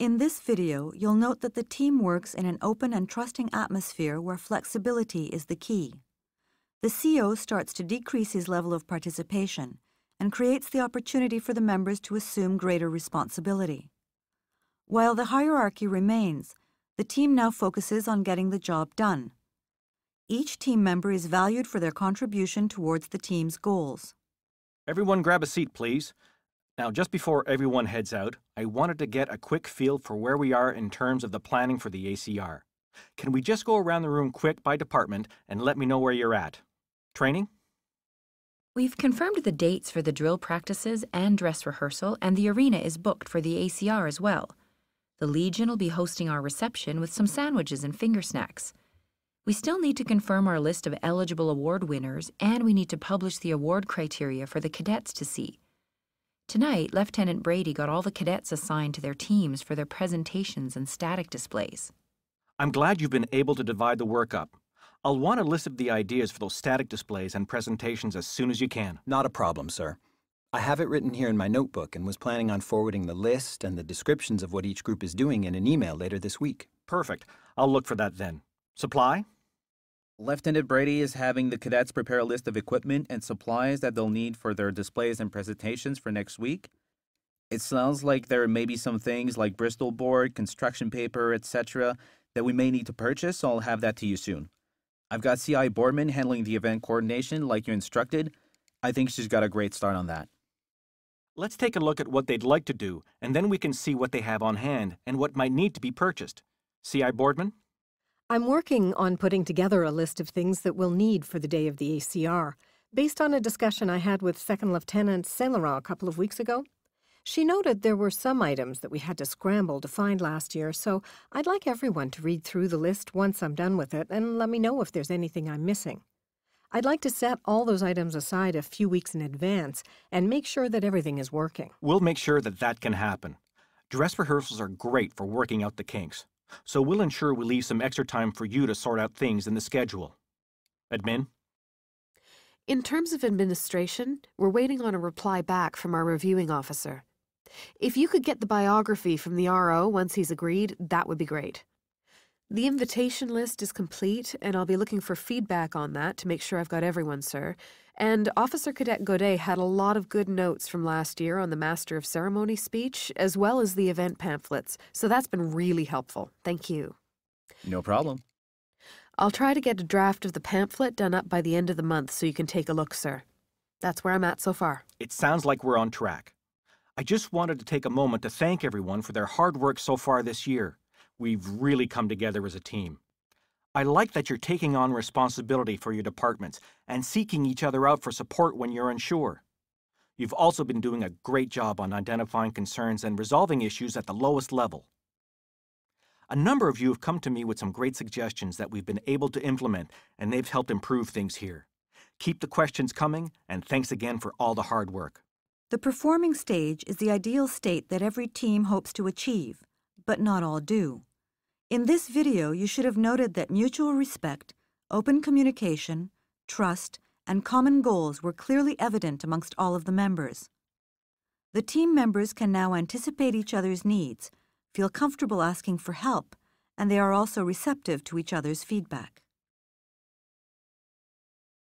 In this video, you'll note that the team works in an open and trusting atmosphere where flexibility is the key. The CEO starts to decrease his level of participation and creates the opportunity for the members to assume greater responsibility. While the hierarchy remains, the team now focuses on getting the job done. Each team member is valued for their contribution towards the team's goals. Everyone grab a seat, please. Now, just before everyone heads out, I wanted to get a quick feel for where we are in terms of the planning for the ACR. Can we just go around the room quick by department and let me know where you're at? Training? We've confirmed the dates for the drill practices and dress rehearsal, and the arena is booked for the ACR as well. The Legion will be hosting our reception with some sandwiches and finger snacks. We still need to confirm our list of eligible award winners, and we need to publish the award criteria for the cadets to see. Tonight, Lieutenant Brady got all the cadets assigned to their teams for their presentations and static displays. I'm glad you've been able to divide the work up. I'll want a list of the ideas for those static displays and presentations as soon as you can. Not a problem, sir. I have it written here in my notebook and was planning on forwarding the list and the descriptions of what each group is doing in an email later this week. Perfect. I'll look for that then. Supply? Left-handed Brady is having the cadets prepare a list of equipment and supplies that they'll need for their displays and presentations for next week. It sounds like there may be some things like Bristol board, construction paper, etc. that we may need to purchase, so I'll have that to you soon. I've got CI Boardman handling the event coordination like you instructed. I think she's got a great start on that. Let's take a look at what they'd like to do, and then we can see what they have on hand and what might need to be purchased. CI Boardman? I'm working on putting together a list of things that we'll need for the day of the ACR, based on a discussion I had with Second Lieutenant Saileron a couple of weeks ago. She noted there were some items that we had to scramble to find last year, so I'd like everyone to read through the list once I'm done with it and let me know if there's anything I'm missing. I'd like to set all those items aside a few weeks in advance and make sure that everything is working. We'll make sure that that can happen. Dress rehearsals are great for working out the kinks so we'll ensure we leave some extra time for you to sort out things in the schedule. Admin? In terms of administration, we're waiting on a reply back from our reviewing officer. If you could get the biography from the RO once he's agreed, that would be great. The invitation list is complete, and I'll be looking for feedback on that to make sure I've got everyone, sir. And Officer Cadet Godet had a lot of good notes from last year on the Master of Ceremony speech, as well as the event pamphlets, so that's been really helpful. Thank you. No problem. I'll try to get a draft of the pamphlet done up by the end of the month so you can take a look, sir. That's where I'm at so far. It sounds like we're on track. I just wanted to take a moment to thank everyone for their hard work so far this year. We've really come together as a team. I like that you're taking on responsibility for your departments and seeking each other out for support when you're unsure. You've also been doing a great job on identifying concerns and resolving issues at the lowest level. A number of you have come to me with some great suggestions that we've been able to implement, and they've helped improve things here. Keep the questions coming, and thanks again for all the hard work. The performing stage is the ideal state that every team hopes to achieve, but not all do. In this video, you should have noted that mutual respect, open communication, trust, and common goals were clearly evident amongst all of the members. The team members can now anticipate each other's needs, feel comfortable asking for help, and they are also receptive to each other's feedback.